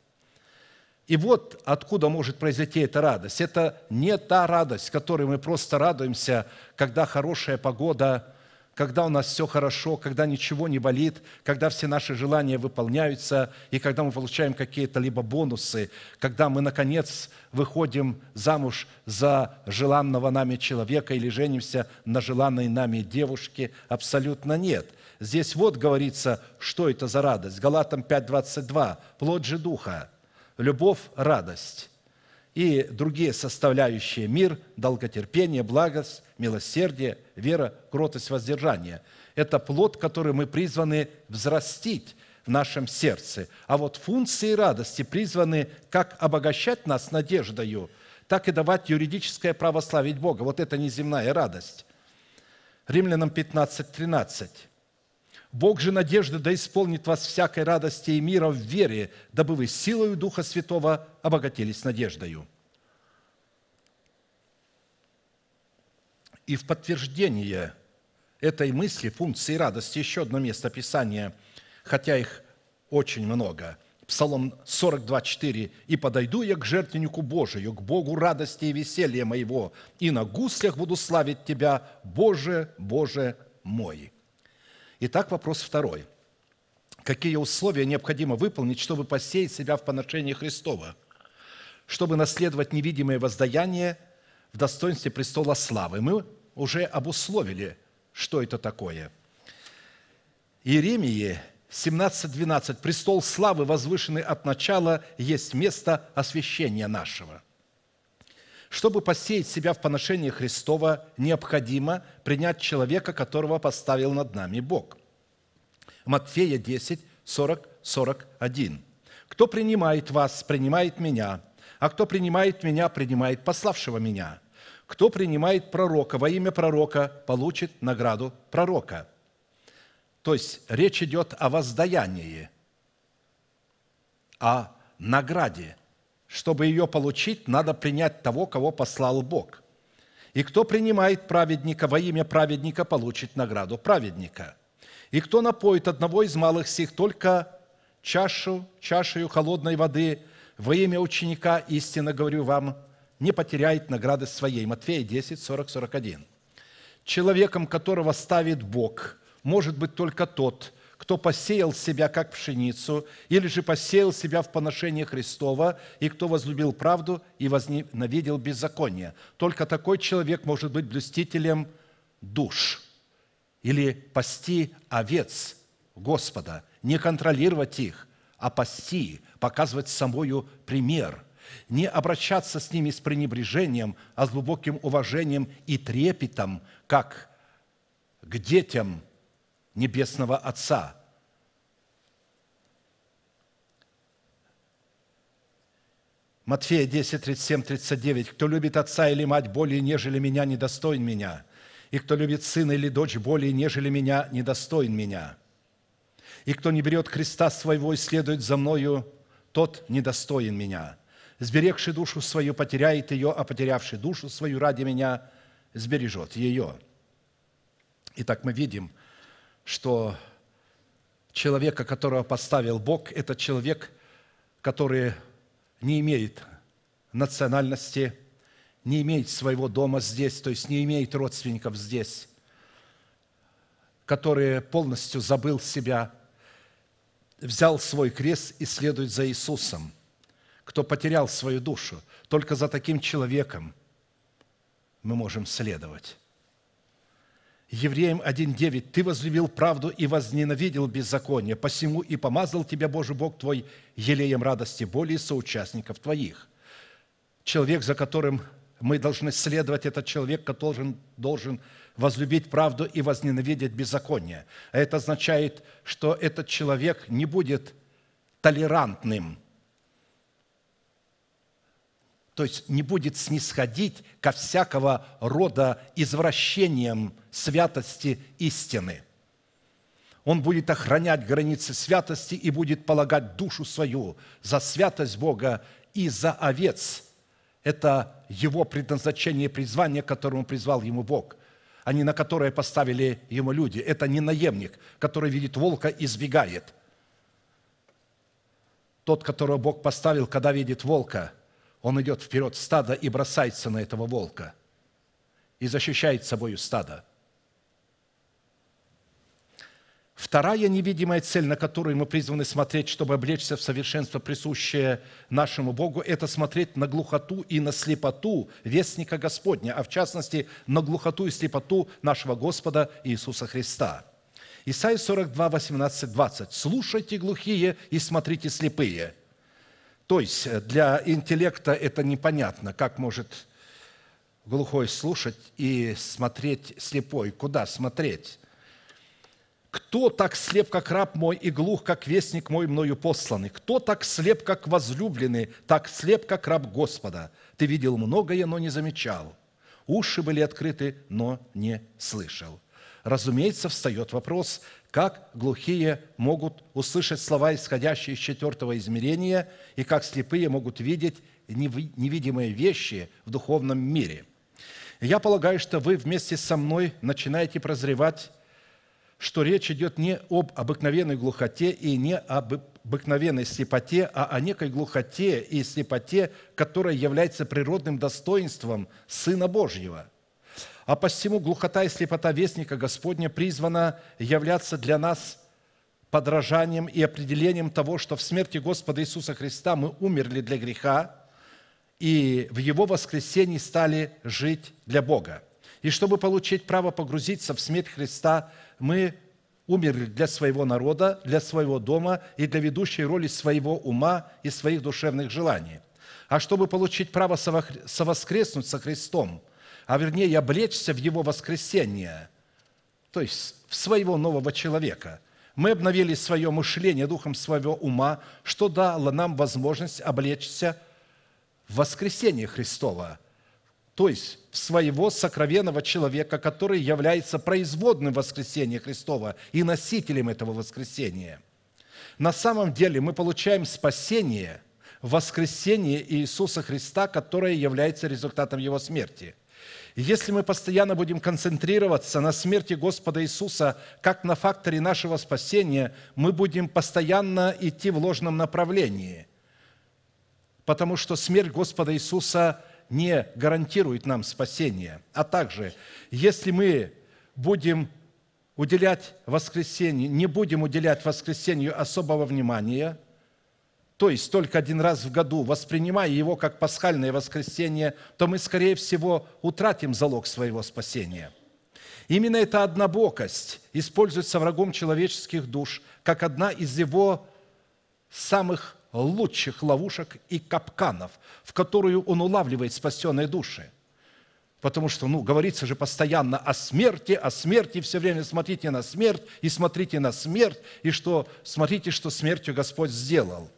И вот откуда может произойти эта радость. Это не та радость, которой мы просто радуемся, когда хорошая погода, когда у нас все хорошо, когда ничего не болит, когда все наши желания выполняются, и когда мы получаем какие-то либо бонусы, когда мы, наконец, выходим замуж за желанного нами человека или женимся на желанной нами девушке, абсолютно нет – Здесь вот говорится, что это за радость. Галатам 5:22 плод же духа, любовь, радость и другие составляющие мир, долготерпение, благость, милосердие, вера, кротость, воздержание. Это плод, который мы призваны взрастить в нашем сердце. А вот функции радости призваны как обогащать нас надеждою, так и давать юридическое право славить Бога. Вот это неземная радость. Римлянам 15, 13. Бог же надежды да исполнит вас всякой радости и мира в вере, дабы вы силою Духа Святого обогатились надеждою». И в подтверждение этой мысли, функции радости, еще одно место Писания, хотя их очень много. Псалом 42, 4. «И подойду я к жертвеннику Божию, к Богу радости и веселья моего, и на гуслях буду славить Тебя, Боже, Боже мой». Итак, вопрос второй. Какие условия необходимо выполнить, чтобы посеять себя в поношении Христова, чтобы наследовать невидимое воздаяние в достоинстве престола славы? Мы уже обусловили, что это такое. Иеремии 17.12. «Престол славы, возвышенный от начала, есть место освящения нашего». Чтобы посеять себя в поношении Христова, необходимо принять человека, которого поставил над нами Бог. Матфея 10, 40, 41. «Кто принимает вас, принимает меня, а кто принимает меня, принимает пославшего меня. Кто принимает пророка во имя пророка, получит награду пророка». То есть речь идет о воздаянии, о награде – чтобы ее получить, надо принять того, кого послал Бог. И кто принимает праведника во имя праведника, получит награду праведника. И кто напоит одного из малых сих только чашу, чашею холодной воды во имя ученика, истинно говорю вам, не потеряет награды своей. Матфея 10, 40, 41. Человеком, которого ставит Бог, может быть только тот – кто посеял себя как пшеницу, или же посеял себя в поношение Христова, и кто возлюбил правду и возненавидел беззаконие. Только такой человек может быть блюстителем душ или пасти овец Господа, не контролировать их, а пасти, показывать собою пример – не обращаться с ними с пренебрежением, а с глубоким уважением и трепетом, как к детям Небесного Отца. Матфея 10, 37, 39. «Кто любит отца или мать более, нежели меня, недостоин меня. И кто любит сына или дочь более, нежели меня, недостоин меня. И кто не берет креста своего и следует за мною, тот недостоин меня. Сберегший душу свою потеряет ее, а потерявший душу свою ради меня сбережет ее». Итак, мы видим – что человека, которого поставил Бог, это человек, который не имеет национальности, не имеет своего дома здесь, то есть не имеет родственников здесь, который полностью забыл себя, взял свой крест и следует за Иисусом, кто потерял свою душу. Только за таким человеком мы можем следовать. Евреям 1.9. «Ты возлюбил правду и возненавидел беззаконие, посему и помазал тебя Божий Бог твой елеем радости боли соучастников твоих». Человек, за которым мы должны следовать, этот человек, который должен, должен возлюбить правду и возненавидеть беззаконие. А это означает, что этот человек не будет толерантным – то есть не будет снисходить ко всякого рода извращениям святости истины. Он будет охранять границы святости и будет полагать душу свою за святость Бога и за овец. Это его предназначение и призвание, к которому призвал ему Бог, а не на которое поставили ему люди. Это не наемник, который видит волка и сбегает. Тот, которого Бог поставил, когда видит волка – он идет вперед стада и бросается на этого волка и защищает собою стадо. Вторая невидимая цель, на которую мы призваны смотреть, чтобы облечься в совершенство, присущее нашему Богу, это смотреть на глухоту и на слепоту Вестника Господня, а в частности, на глухоту и слепоту нашего Господа Иисуса Христа. Исайя 42, 18, 20. «Слушайте глухие и смотрите слепые, то есть э, для интеллекта это непонятно, как может глухой слушать и смотреть слепой. Куда смотреть? Кто так слеп, как раб мой, и глух, как вестник мой, мною посланный? Кто так слеп, как возлюбленный, так слеп, как раб Господа? Ты видел многое, но не замечал. Уши были открыты, но не слышал разумеется, встает вопрос, как глухие могут услышать слова, исходящие из четвертого измерения, и как слепые могут видеть невидимые вещи в духовном мире. Я полагаю, что вы вместе со мной начинаете прозревать, что речь идет не об обыкновенной глухоте и не об обыкновенной слепоте, а о некой глухоте и слепоте, которая является природным достоинством Сына Божьего – а посему глухота и слепота Вестника Господня призвана являться для нас подражанием и определением того, что в смерти Господа Иисуса Христа мы умерли для греха и в Его воскресении стали жить для Бога. И чтобы получить право погрузиться в смерть Христа, мы умерли для своего народа, для своего дома и для ведущей роли своего ума и своих душевных желаний. А чтобы получить право совоскреснуть со Христом – а вернее облечься в Его воскресение, то есть в своего нового человека. Мы обновили свое мышление духом своего ума, что дало нам возможность облечься в воскресение Христова, то есть в своего сокровенного человека, который является производным воскресения Христова и носителем этого воскресения. На самом деле мы получаем спасение – воскресение Иисуса Христа, которое является результатом Его смерти. если мы постоянно будем концентрироваться на смерти Господа Иисуса как на факторе нашего спасения, мы будем постоянно идти в ложном направлении, потому что смерть Господа Иисуса не гарантирует нам спасение. А также, если мы будем уделять воскресенью, не будем уделять воскресенью особого внимания – то есть только один раз в году, воспринимая его как пасхальное воскресенье, то мы, скорее всего, утратим залог своего спасения. Именно эта однобокость используется врагом человеческих душ как одна из его самых лучших ловушек и капканов, в которую он улавливает спасенные души – Потому что, ну, говорится же постоянно о смерти, о смерти, все время смотрите на смерть и смотрите на смерть, и что, смотрите, что смертью Господь сделал –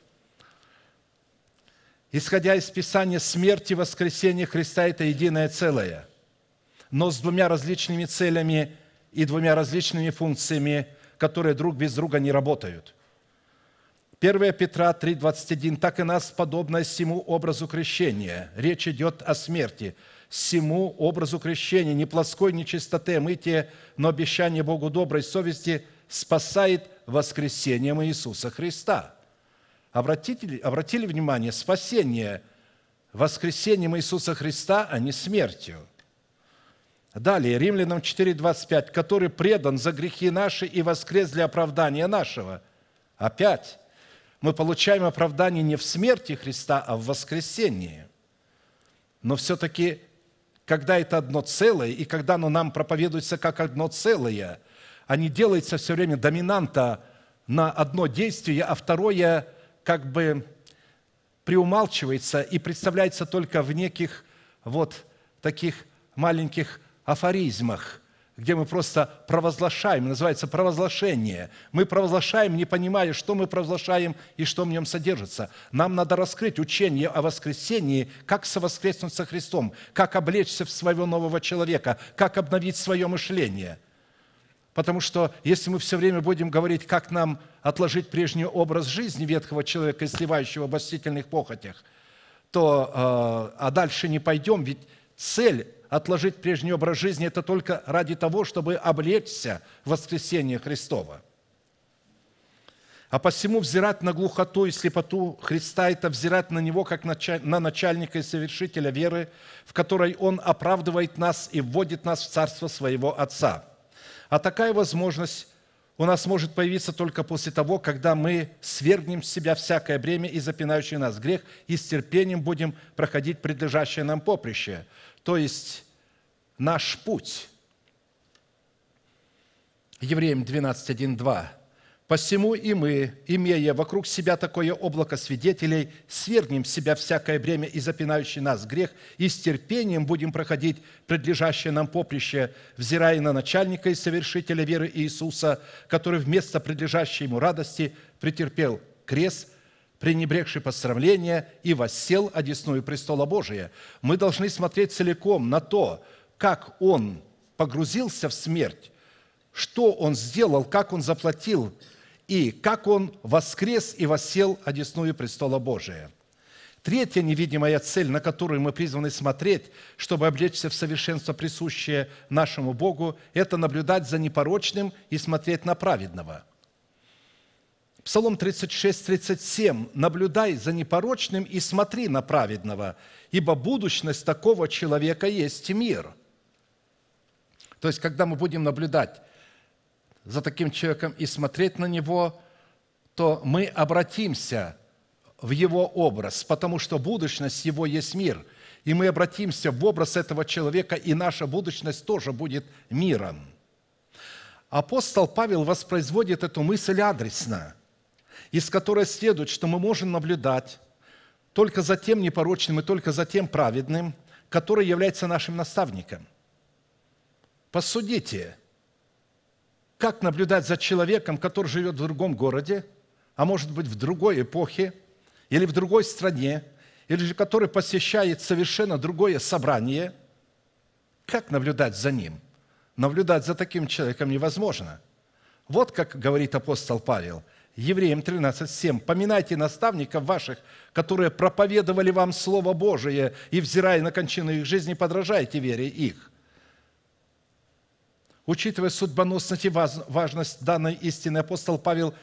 Исходя из Писания, смерть и воскресение Христа – это единое целое, но с двумя различными целями и двумя различными функциями, которые друг без друга не работают. 1 Петра 3,21 «Так и нас, подобно всему образу крещения». Речь идет о смерти всему образу крещения, не плоской не чистоте а мытие, но обещание Богу доброй совести спасает воскресением Иисуса Христа обратили, обратили внимание, спасение воскресением Иисуса Христа, а не смертью. Далее, Римлянам 4,25, который предан за грехи наши и воскрес для оправдания нашего. Опять, мы получаем оправдание не в смерти Христа, а в воскресении. Но все-таки, когда это одно целое, и когда оно нам проповедуется как одно целое, а не делается все время доминанта на одно действие, а второе – как бы приумалчивается и представляется только в неких вот таких маленьких афоризмах, где мы просто провозглашаем, называется провозглашение. Мы провозглашаем, не понимая, что мы провозглашаем и что в нем содержится. Нам надо раскрыть учение о воскресении, как совоскреснуть со Христом, как облечься в своего нового человека, как обновить свое мышление – Потому что если мы все время будем говорить, как нам отложить прежний образ жизни ветхого человека, сливающего в обостительных похотях, то, э, а дальше не пойдем, ведь цель отложить прежний образ жизни – это только ради того, чтобы облечься в воскресение Христова. А посему взирать на глухоту и слепоту Христа – это взирать на Него, как на начальника и совершителя веры, в которой Он оправдывает нас и вводит нас в царство Своего Отца – а такая возможность у нас может появиться только после того, когда мы свергнем с себя всякое бремя и запинающий нас грех, и с терпением будем проходить предлежащее нам поприще, то есть наш путь. Евреям 12, 2. Посему и мы, имея вокруг себя такое облако свидетелей, свергнем с себя всякое бремя и запинающий нас грех, и с терпением будем проходить предлежащее нам поприще, взирая на начальника и совершителя веры Иисуса, который вместо предлежащей ему радости претерпел крест, пренебрегший посрамление, и воссел одесную престола Божия. Мы должны смотреть целиком на то, как он погрузился в смерть, что он сделал, как он заплатил и как Он воскрес и восел одесную престола Божия. Третья невидимая цель, на которую мы призваны смотреть, чтобы облечься в совершенство, присущее нашему Богу, это наблюдать за непорочным и смотреть на праведного. Псалом 36, 37. «Наблюдай за непорочным и смотри на праведного, ибо будущность такого человека есть мир». То есть, когда мы будем наблюдать за таким человеком и смотреть на него, то мы обратимся в его образ, потому что будущность его есть мир. И мы обратимся в образ этого человека, и наша будущность тоже будет миром. Апостол Павел воспроизводит эту мысль адресно, из которой следует, что мы можем наблюдать только за тем непорочным и только за тем праведным, который является нашим наставником. Посудите – как наблюдать за человеком, который живет в другом городе, а может быть в другой эпохе, или в другой стране, или же который посещает совершенно другое собрание? Как наблюдать за ним? Наблюдать за таким человеком невозможно. Вот как говорит апостол Павел – Евреям 13:7. «Поминайте наставников ваших, которые проповедовали вам Слово Божие, и, взирая на кончину их жизни, подражайте вере их». Учитывая судьбоносность и важность данной истины, апостол Павел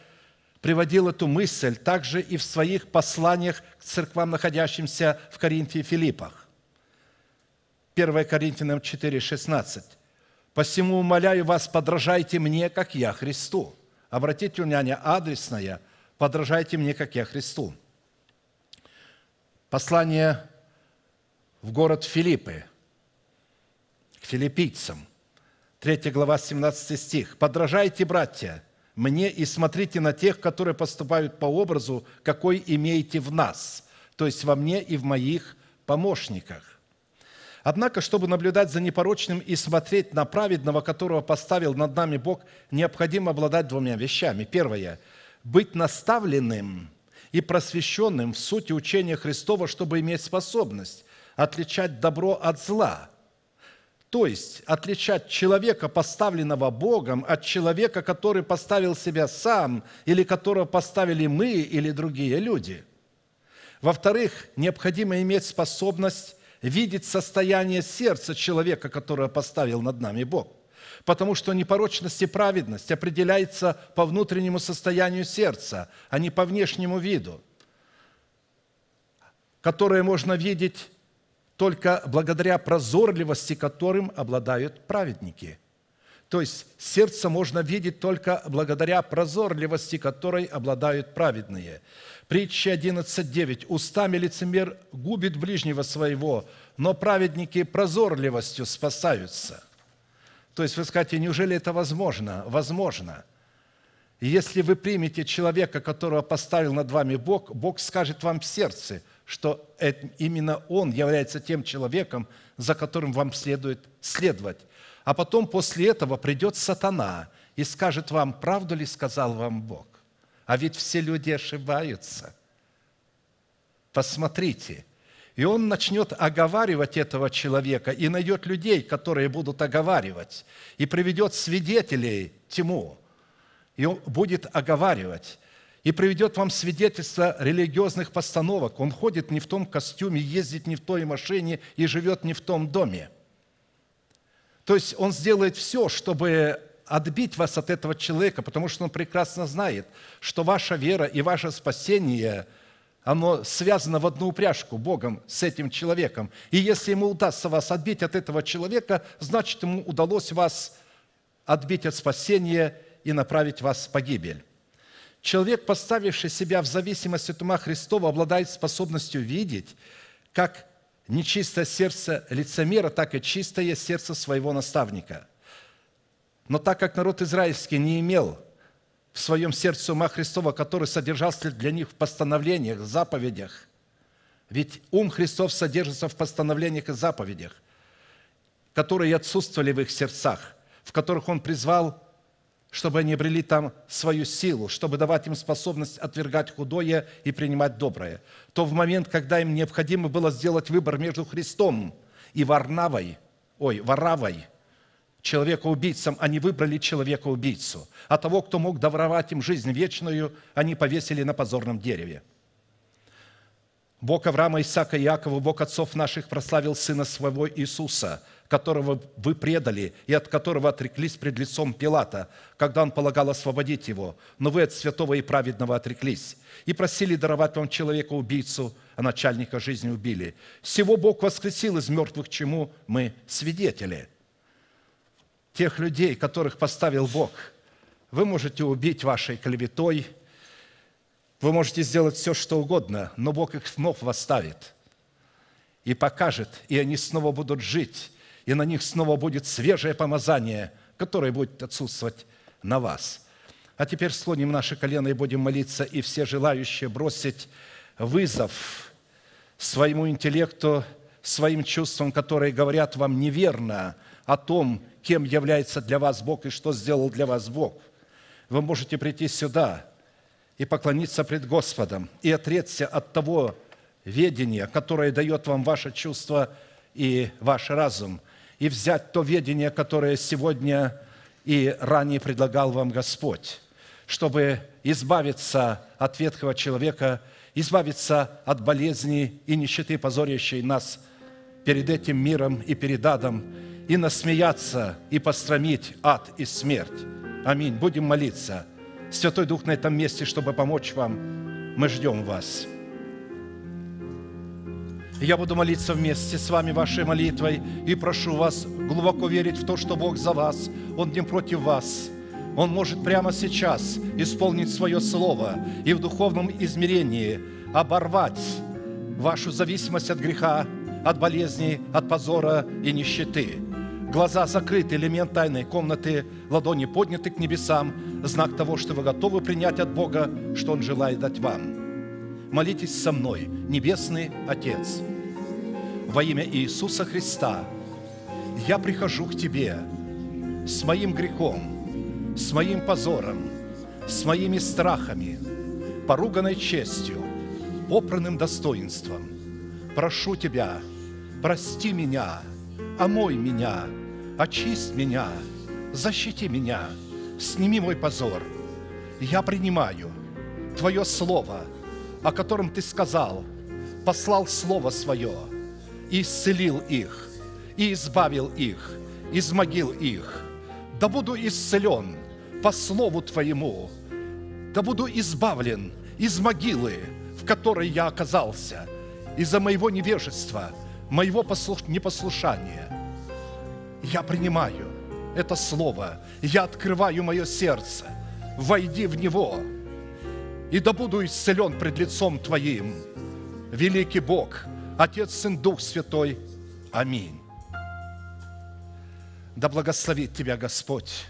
приводил эту мысль также и в своих посланиях к церквам, находящимся в Коринфе и Филиппах. 1 Коринфянам 4, 16. «Посему умоляю вас, подражайте мне, как я Христу». Обратите внимание, адресное «подражайте мне, как я Христу». Послание в город Филиппы, к филиппийцам, 3 глава, 17 стих. «Подражайте, братья, мне и смотрите на тех, которые поступают по образу, какой имеете в нас, то есть во мне и в моих помощниках». Однако, чтобы наблюдать за непорочным и смотреть на праведного, которого поставил над нами Бог, необходимо обладать двумя вещами. Первое – быть наставленным и просвещенным в сути учения Христова, чтобы иметь способность отличать добро от зла – то есть отличать человека, поставленного Богом, от человека, который поставил себя сам, или которого поставили мы или другие люди. Во-вторых, необходимо иметь способность видеть состояние сердца человека, которое поставил над нами Бог. Потому что непорочность и праведность определяется по внутреннему состоянию сердца, а не по внешнему виду, которое можно видеть только благодаря прозорливости, которым обладают праведники. То есть сердце можно видеть только благодаря прозорливости, которой обладают праведные. Притча 11.9. «Устами лицемер губит ближнего своего, но праведники прозорливостью спасаются». То есть вы скажете, неужели это возможно? Возможно. если вы примете человека, которого поставил над вами Бог, Бог скажет вам в сердце – что именно он является тем человеком, за которым вам следует следовать. А потом после этого придет сатана и скажет вам, правду ли сказал вам Бог. А ведь все люди ошибаются. Посмотрите – и он начнет оговаривать этого человека и найдет людей, которые будут оговаривать, и приведет свидетелей тьму, и он будет оговаривать и приведет вам свидетельство религиозных постановок. Он ходит не в том костюме, ездит не в той машине и живет не в том доме. То есть он сделает все, чтобы отбить вас от этого человека, потому что он прекрасно знает, что ваша вера и ваше спасение, оно связано в одну упряжку Богом с этим человеком. И если ему удастся вас отбить от этого человека, значит, ему удалось вас отбить от спасения и направить вас в погибель. Человек, поставивший себя в зависимость от ума Христова, обладает способностью видеть, как нечистое сердце лицемера, так и чистое сердце своего наставника. Но так как народ израильский не имел в своем сердце ума Христова, который содержался для них в постановлениях, в заповедях, ведь ум Христов содержится в постановлениях и заповедях, которые отсутствовали в их сердцах, в которых Он призвал чтобы они обрели там свою силу, чтобы давать им способность отвергать худое и принимать доброе, то в момент, когда им необходимо было сделать выбор между Христом и Варнавой, ой, Варавой, человека-убийцам, они выбрали человека-убийцу, а того, кто мог давровать им жизнь вечную, они повесили на позорном дереве. Бог Авраама, Исаака и Якова, Бог отцов наших прославил Сына Своего Иисуса – которого вы предали и от которого отреклись пред лицом Пилата, когда он полагал освободить его, но вы от святого и праведного отреклись, и просили даровать вам человека-убийцу, а начальника жизни убили. Всего Бог воскресил из мертвых, чему мы свидетели. Тех людей, которых поставил Бог, вы можете убить вашей клеветой, вы можете сделать все, что угодно, но Бог их снова восставит и покажет, и они снова будут жить, и на них снова будет свежее помазание, которое будет отсутствовать на вас. А теперь склоним наши колено и будем молиться, и все желающие бросить вызов своему интеллекту, своим чувствам, которые говорят вам неверно о том, кем является для вас Бог и что сделал для вас Бог. Вы можете прийти сюда и поклониться пред Господом, и отречься от того ведения, которое дает вам ваше чувство и ваш разум – и взять то ведение, которое сегодня и ранее предлагал вам Господь, чтобы избавиться от ветхого человека, избавиться от болезни и нищеты, позорящей нас перед этим миром и перед адом, и насмеяться, и пострамить ад и смерть. Аминь. Будем молиться. Святой Дух на этом месте, чтобы помочь вам. Мы ждем вас. Я буду молиться вместе с вами вашей молитвой и прошу вас глубоко верить в то, что Бог за вас, Он не против вас. Он может прямо сейчас исполнить свое слово и в духовном измерении оборвать вашу зависимость от греха, от болезней, от позора и нищеты. Глаза закрыты, элемент тайной комнаты, ладони подняты к небесам, знак того, что вы готовы принять от Бога, что Он желает дать вам. Молитесь со мной, Небесный Отец – во имя Иисуса Христа, я прихожу к Тебе с моим грехом, с моим позором, с моими страхами, поруганной честью, попранным достоинством. Прошу Тебя, прости меня, омой меня, очисть меня, защити меня, сними мой позор. Я принимаю Твое Слово, о котором Ты сказал, послал Слово Свое – и исцелил их, и избавил их из могил их. Да буду исцелен по слову Твоему, да буду избавлен из могилы, в которой я оказался, из-за моего невежества, моего послуш... непослушания. Я принимаю это слово, я открываю мое сердце, войди в него, и да буду исцелен пред лицом Твоим, великий Бог – Отец, Сын, Дух Святой. Аминь. Да благословит Тебя Господь,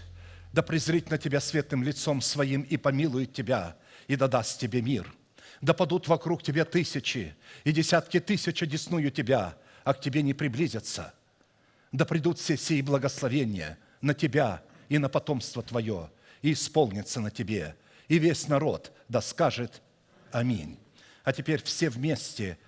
да презрит на Тебя светлым лицом Своим и помилует Тебя, и дадаст Тебе мир. Да падут вокруг Тебя тысячи и десятки тысяч одесную Тебя, а к Тебе не приблизятся. Да придут все сии благословения на Тебя и на потомство Твое, и исполнится на Тебе. И весь народ да скажет Аминь. А теперь все вместе –